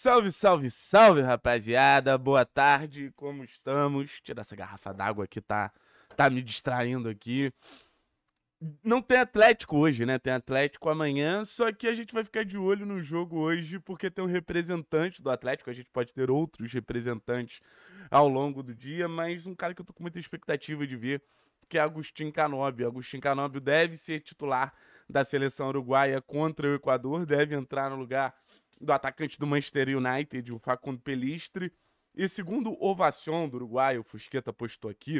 Salve, salve, salve, rapaziada. Boa tarde, como estamos? Tirar essa garrafa d'água que tá, tá me distraindo aqui. Não tem Atlético hoje, né? Tem Atlético amanhã, só que a gente vai ficar de olho no jogo hoje, porque tem um representante do Atlético. A gente pode ter outros representantes ao longo do dia, mas um cara que eu tô com muita expectativa de ver, que é Agostinho Canóbio. Agostinho Canóbio deve ser titular da seleção uruguaia contra o Equador, deve entrar no lugar do atacante do Manchester United, o Facundo Pelistri. E segundo o Ovacion do Uruguai, o Fusqueta postou aqui,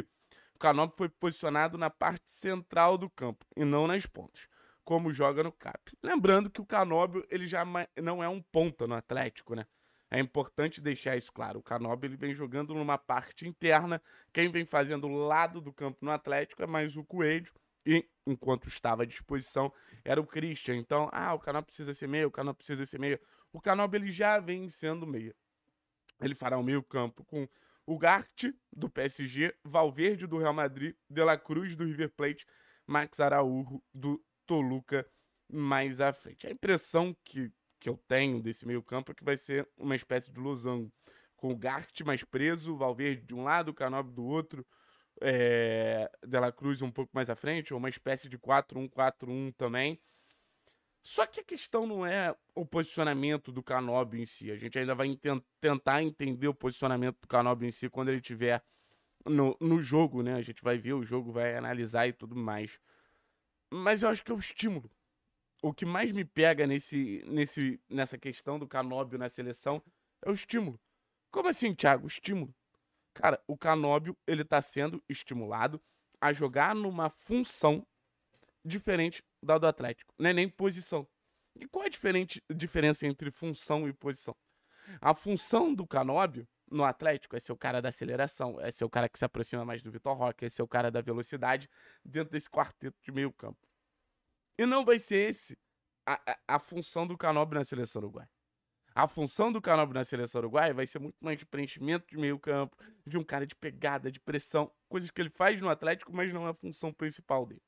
o Canop foi posicionado na parte central do campo e não nas pontas, como joga no CAP. Lembrando que o Canóbio ele já não é um ponta no Atlético, né? É importante deixar isso claro. O Canóbio ele vem jogando numa parte interna. Quem vem fazendo o lado do campo no Atlético é mais o Coelho. E enquanto estava à disposição era o Christian. Então, ah, o Canóbio precisa ser meio, o Canóbio precisa ser meio. O Canob ele já vem sendo meia. Ele fará o meio-campo com o Gart do PSG, Valverde do Real Madrid, De La Cruz do River Plate, Max Araújo do Toluca mais à frente. A impressão que, que eu tenho desse meio-campo é que vai ser uma espécie de losango, com o Gart mais preso, Valverde de um lado, o do outro, é, De La Cruz um pouco mais à frente, ou uma espécie de 4-1-4-1 também. Só que a questão não é o posicionamento do Canóbio em si. A gente ainda vai tentar entender o posicionamento do Canóbio em si quando ele tiver no, no jogo, né? A gente vai ver o jogo, vai analisar e tudo mais. Mas eu acho que é o estímulo. O que mais me pega nesse, nesse, nessa questão do Canóbio na seleção é o estímulo. Como assim, Thiago? Estímulo. Cara, o Canóbio, ele tá sendo estimulado a jogar numa função diferente da do Atlético. Não né? nem posição. E qual é a diferente, diferença entre função e posição? A função do Canóbio no Atlético é ser o cara da aceleração, é ser o cara que se aproxima mais do Vitor Roque, é ser o cara da velocidade dentro desse quarteto de meio campo. E não vai ser esse a, a, a função do Canóbio na seleção uruguaia. A função do Canóbio na seleção uruguaia vai ser muito mais de preenchimento de meio campo, de um cara de pegada, de pressão, coisas que ele faz no Atlético, mas não é a função principal dele.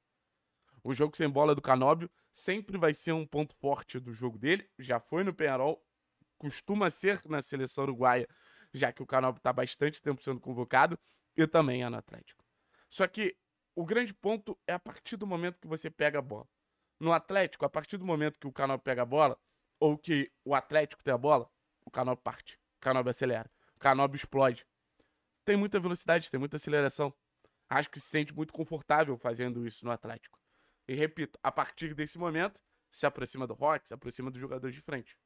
O jogo sem bola do Canóbio sempre vai ser um ponto forte do jogo dele. Já foi no Penarol, costuma ser na seleção uruguaia, já que o Canóbio está bastante tempo sendo convocado, e também é no Atlético. Só que o grande ponto é a partir do momento que você pega a bola. No Atlético, a partir do momento que o Canóbio pega a bola, ou que o Atlético tem a bola, o Canóbio parte, o Canóbio acelera, o Canóbio explode. Tem muita velocidade, tem muita aceleração. Acho que se sente muito confortável fazendo isso no Atlético. E repito, a partir desse momento, se aproxima do rock, se aproxima do jogador de frente.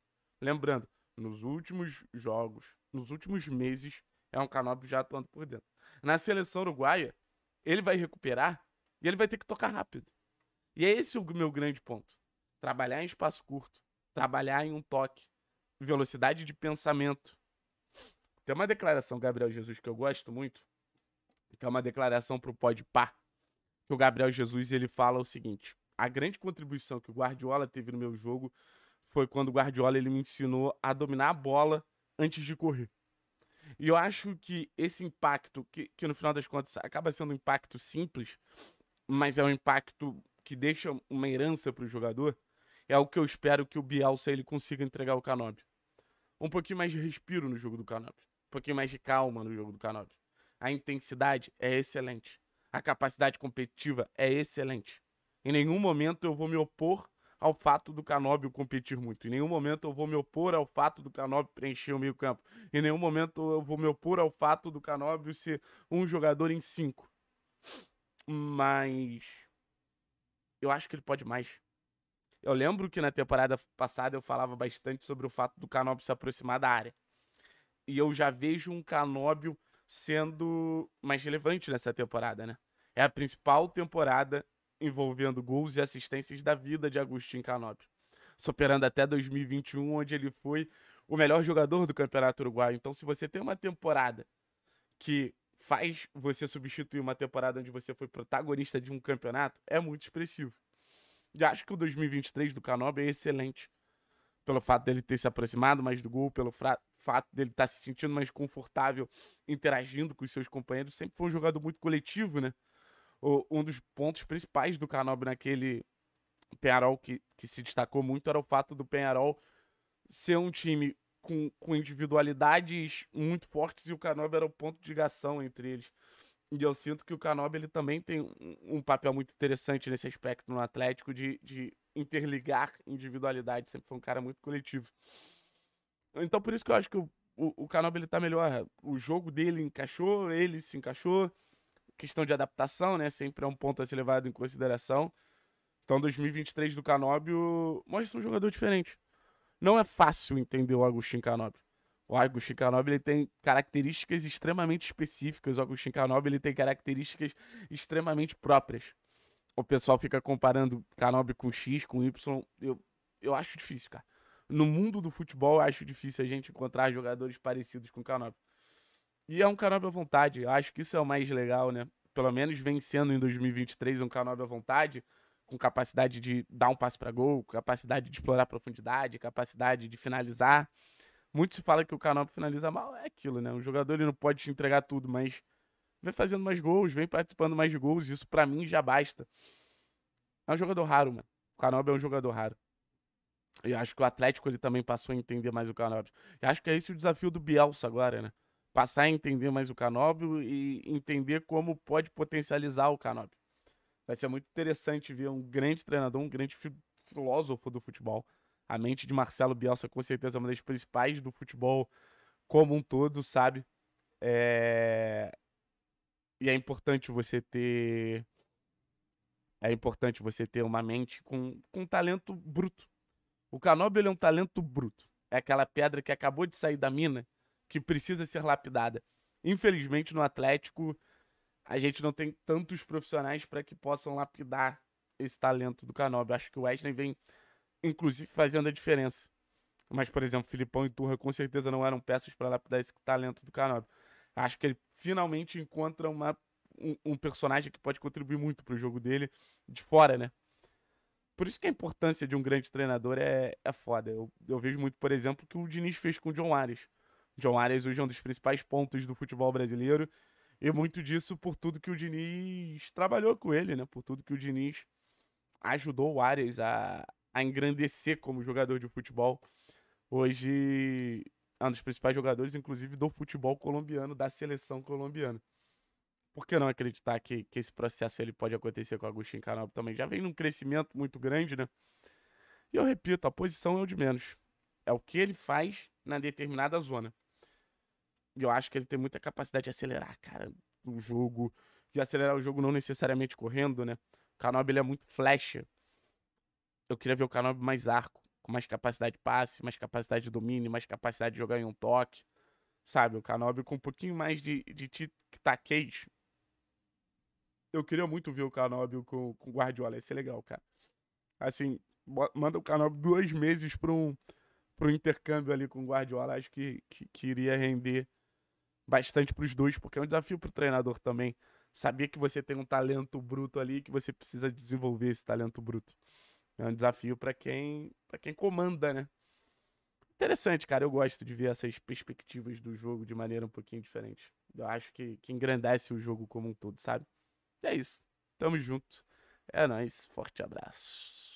Lembrando, nos últimos jogos, nos últimos meses, é um Canóbio já atuando por dentro. Na seleção uruguaia, ele vai recuperar e ele vai ter que tocar rápido. E é esse o meu grande ponto. Trabalhar em espaço curto, trabalhar em um toque, velocidade de pensamento. Tem uma declaração, Gabriel Jesus, que eu gosto muito, que é uma declaração pro de pá que o Gabriel Jesus ele fala o seguinte: a grande contribuição que o Guardiola teve no meu jogo foi quando o Guardiola ele me ensinou a dominar a bola antes de correr. E eu acho que esse impacto, que, que no final das contas acaba sendo um impacto simples, mas é um impacto que deixa uma herança para o jogador, é o que eu espero que o Bielsa ele consiga entregar ao Canobi. Um pouquinho mais de respiro no jogo do Canobi. Um pouquinho mais de calma no jogo do Canobi. A intensidade é excelente a capacidade competitiva é excelente. Em nenhum momento eu vou me opor ao fato do Canóbio competir muito. Em nenhum momento eu vou me opor ao fato do Canóbio preencher o meio campo. Em nenhum momento eu vou me opor ao fato do Canóbio ser um jogador em cinco. Mas eu acho que ele pode mais. Eu lembro que na temporada passada eu falava bastante sobre o fato do Canóbio se aproximar da área. E eu já vejo um Canóbio sendo mais relevante nessa temporada, né? É a principal temporada envolvendo gols e assistências da vida de Agostinho Canop, superando até 2021, onde ele foi o melhor jogador do Campeonato Uruguaio. Então, se você tem uma temporada que faz você substituir uma temporada onde você foi protagonista de um campeonato, é muito expressivo. E acho que o 2023 do Canobi é excelente. Pelo fato dele ter se aproximado mais do gol, pelo fato dele estar tá se sentindo mais confortável interagindo com os seus companheiros. Sempre foi um jogador muito coletivo, né? o, um dos pontos principais do Canob naquele Penharol que, que se destacou muito era o fato do Penharol ser um time com, com individualidades muito fortes e o Canob era o ponto de ligação entre eles. E eu sinto que o Canob ele também tem um, um papel muito interessante nesse aspecto no Atlético de, de interligar individualidade. Sempre foi um cara muito coletivo. Então por isso que eu acho que o, o, o ele tá melhor. O jogo dele encaixou, ele se encaixou questão de adaptação, né? Sempre é um ponto a ser levado em consideração. Então, 2023 do Canóbio mostra um jogador diferente. Não é fácil entender o Agostinho Canóbio. O Agostinho Canóbio ele tem características extremamente específicas. O Agostinho Canóbio ele tem características extremamente próprias. O pessoal fica comparando Canóbio com X, com Y. Eu, eu acho difícil, cara. No mundo do futebol, eu acho difícil a gente encontrar jogadores parecidos com Canóbio. E é um Canobi à vontade. Eu acho que isso é o mais legal, né? Pelo menos vencendo em 2023 um Canobi à vontade, com capacidade de dar um passe para gol, capacidade de explorar profundidade, capacidade de finalizar. Muito se fala que o Canobi finaliza mal, é aquilo, né? O jogador ele não pode te entregar tudo, mas vem fazendo mais gols, vem participando mais de gols, isso para mim já basta. É um jogador raro, mano. O Canobi é um jogador raro. E acho que o Atlético ele também passou a entender mais o Canobi. E acho que é esse o desafio do Bielsa agora, né? passar a entender mais o Canóbio e entender como pode potencializar o Canóbio. Vai ser muito interessante ver um grande treinador, um grande filósofo do futebol. A mente de Marcelo Bielsa, com certeza, é uma das principais do futebol como um todo, sabe? É... E é importante você ter. É importante você ter uma mente com, com talento bruto. O Canobio é um talento bruto. É aquela pedra que acabou de sair da mina que precisa ser lapidada. Infelizmente, no Atlético, a gente não tem tantos profissionais para que possam lapidar esse talento do Canob. Acho que o Wesley vem, inclusive, fazendo a diferença. Mas, por exemplo, Filipão e Turra com certeza não eram peças para lapidar esse talento do Canob. Acho que ele finalmente encontra uma, um, um personagem que pode contribuir muito para o jogo dele de fora, né? Por isso que a importância de um grande treinador é, é foda. Eu, eu vejo muito, por exemplo, o que o Diniz fez com o John Ares. John Arias hoje é um dos principais pontos do futebol brasileiro. E muito disso por tudo que o Diniz trabalhou com ele, né? Por tudo que o Diniz ajudou o Arias a, a engrandecer como jogador de futebol. Hoje é um dos principais jogadores, inclusive, do futebol colombiano, da seleção colombiana. Por que não acreditar que, que esse processo ele pode acontecer com o Agostinho Canal também? Já vem num crescimento muito grande, né? E eu repito, a posição é o de menos. É o que ele faz na determinada zona eu acho que ele tem muita capacidade de acelerar, cara, o jogo. De acelerar o jogo não necessariamente correndo, né? O Kanobi, ele é muito flecha. Eu queria ver o Kanobi mais arco, com mais capacidade de passe, mais capacidade de domínio, mais capacidade de jogar em um toque. Sabe, o Kanobi com um pouquinho mais de, de tic-taquez. Eu queria muito ver o Kanobi com, com Guardiola, ia ser legal, cara. Assim, manda o Kanobi dois meses para um pro intercâmbio ali com o Guardiola, acho que, que, que, iria render bastante para os dois, porque é um desafio para o treinador também. Saber que você tem um talento bruto ali, que você precisa desenvolver esse talento bruto. É um desafio para quem, quem comanda, né? Interessante, cara. Eu gosto de ver essas perspectivas do jogo de maneira um pouquinho diferente. Eu acho que, que engrandece o jogo como um todo, sabe? E é isso. Tamo junto. É nóis. Forte abraço.